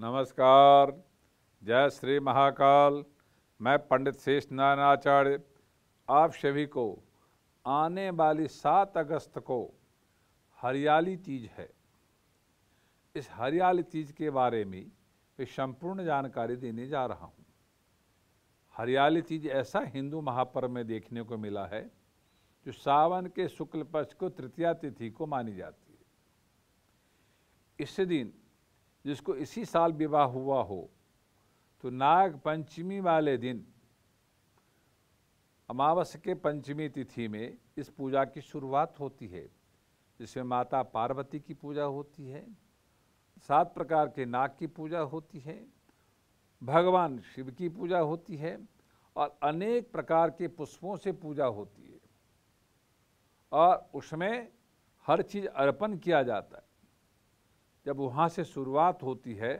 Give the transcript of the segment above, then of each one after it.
नमस्कार जय श्री महाकाल मैं पंडित शेष नारायण आचार्य आप सभी को आने वाली सात अगस्त को हरियाली तीज है इस हरियाली तीज के बारे में मैं संपूर्ण जानकारी देने जा रहा हूँ हरियाली तीज ऐसा हिंदू महापर्व में देखने को मिला है जो सावन के शुक्ल पक्ष को तृतीया तिथि को मानी जाती है इस दिन जिसको इसी साल विवाह हुआ हो तो नाग पंचमी वाले दिन अमावस्या के पंचमी तिथि में इस पूजा की शुरुआत होती है जिसमें माता पार्वती की पूजा होती है सात प्रकार के नाग की पूजा होती है भगवान शिव की पूजा होती है और अनेक प्रकार के पुष्पों से पूजा होती है और उसमें हर चीज़ अर्पण किया जाता है जब वहाँ से शुरुआत होती है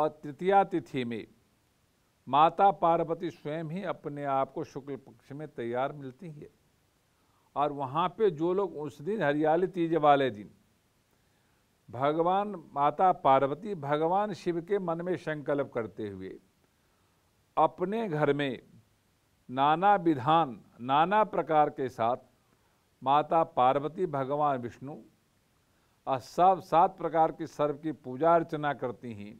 और तृतीया तिथि में माता पार्वती स्वयं ही अपने आप को शुक्ल पक्ष में तैयार मिलती है और वहाँ पे जो लोग उस दिन हरियाली तीज वाले दिन भगवान माता पार्वती भगवान शिव के मन में संकल्प करते हुए अपने घर में नाना विधान नाना प्रकार के साथ माता पार्वती भगवान विष्णु और सब सात प्रकार की सर्व की पूजा अर्चना करते हैं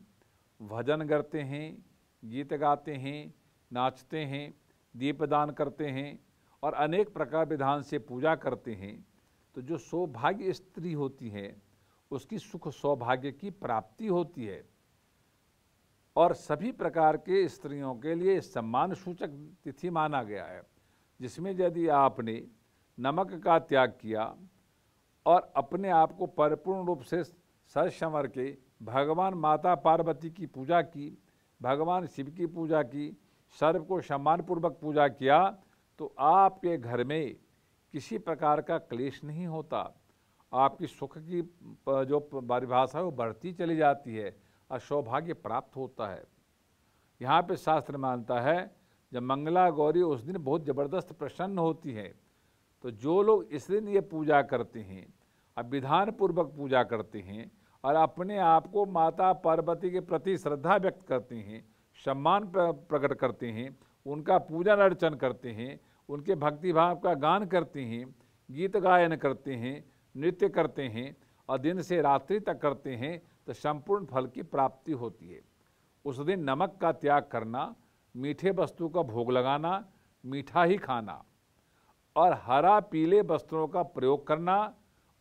भजन करते हैं गीत गाते हैं नाचते हैं दीपदान करते हैं और अनेक प्रकार विधान से पूजा करते हैं तो जो सौभाग्य स्त्री होती है उसकी सुख सौभाग्य की प्राप्ति होती है और सभी प्रकार के स्त्रियों के लिए सम्मान सूचक तिथि माना गया है जिसमें यदि आपने नमक का त्याग किया और अपने आप को परिपूर्ण रूप से सर के भगवान माता पार्वती की पूजा की भगवान शिव की पूजा की सर्व को सम्मानपूर्वक पूजा किया तो आपके घर में किसी प्रकार का क्लेश नहीं होता आपकी सुख की जो परिभाषा है वो बढ़ती चली जाती है और सौभाग्य प्राप्त होता है यहाँ पे शास्त्र मानता है जब मंगला गौरी उस दिन बहुत ज़बरदस्त प्रसन्न होती हैं तो जो लोग इस दिन ये पूजा करते हैं और विधान पूर्वक पूजा करते हैं और अपने आप को माता पार्वती के प्रति श्रद्धा व्यक्त करते हैं सम्मान प्रकट करते हैं उनका पूजन अर्चन करते हैं उनके भक्ति भाव का गान करते हैं गीत गायन करते हैं नृत्य करते हैं और दिन से रात्रि तक करते हैं तो संपूर्ण फल की प्राप्ति होती है उस दिन नमक का त्याग करना मीठे वस्तु का भोग लगाना मीठा ही खाना और हरा पीले वस्त्रों का प्रयोग करना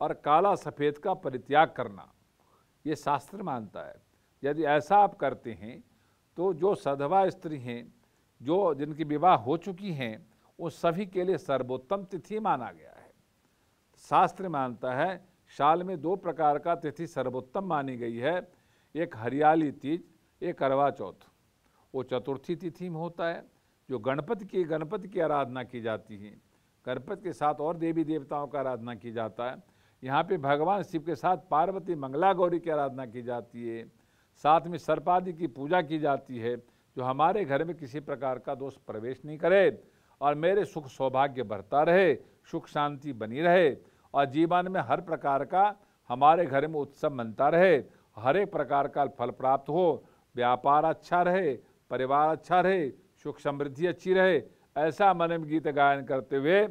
और काला सफ़ेद का परित्याग करना ये शास्त्र मानता है यदि ऐसा आप करते हैं तो जो सधवा स्त्री हैं जो जिनकी विवाह हो चुकी हैं उन सभी के लिए सर्वोत्तम तिथि माना गया है शास्त्र मानता है साल में दो प्रकार का तिथि सर्वोत्तम मानी गई है एक हरियाली तीज एक करवा चौथ वो चतुर्थी तिथि में होता है जो गणपति की गणपति की आराधना की जाती है करपत के साथ और देवी देवताओं का आराधना की जाता है यहाँ पे भगवान शिव के साथ पार्वती मंगला गौरी की आराधना की जाती है साथ में सर्पादि की पूजा की जाती है जो हमारे घर में किसी प्रकार का दोष प्रवेश नहीं करे और मेरे सुख सौभाग्य बढ़ता रहे सुख शांति बनी रहे और जीवन में हर प्रकार का हमारे घर में उत्सव मनता रहे हर एक प्रकार का फल प्राप्त हो व्यापार अच्छा रहे परिवार अच्छा रहे सुख समृद्धि अच्छी रहे ऐसा मन में गीत गायन करते हुए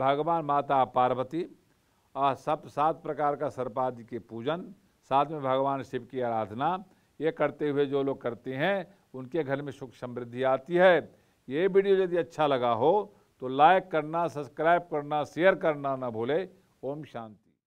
भगवान माता पार्वती और सब सात प्रकार का सर्पा के पूजन साथ में भगवान शिव की आराधना ये करते हुए जो लोग करते हैं उनके घर में सुख समृद्धि आती है ये वीडियो यदि अच्छा लगा हो तो लाइक करना सब्सक्राइब करना शेयर करना ना भूले ओम शांति